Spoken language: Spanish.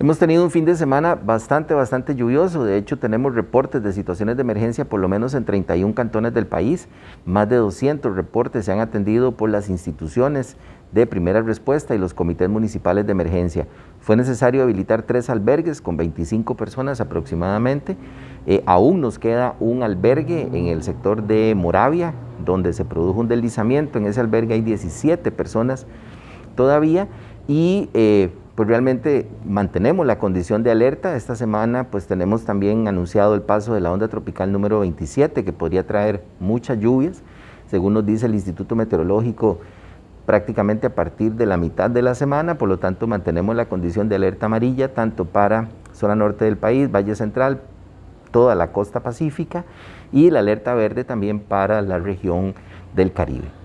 Hemos tenido un fin de semana bastante, bastante lluvioso. De hecho, tenemos reportes de situaciones de emergencia por lo menos en 31 cantones del país. Más de 200 reportes se han atendido por las instituciones de primera respuesta y los comités municipales de emergencia. Fue necesario habilitar tres albergues con 25 personas aproximadamente. Eh, aún nos queda un albergue en el sector de Moravia, donde se produjo un deslizamiento. En ese albergue hay 17 personas todavía y... Eh, pues realmente mantenemos la condición de alerta. Esta semana pues tenemos también anunciado el paso de la onda tropical número 27 que podría traer muchas lluvias, según nos dice el Instituto Meteorológico prácticamente a partir de la mitad de la semana, por lo tanto mantenemos la condición de alerta amarilla tanto para zona norte del país, Valle Central, toda la costa pacífica y la alerta verde también para la región del Caribe.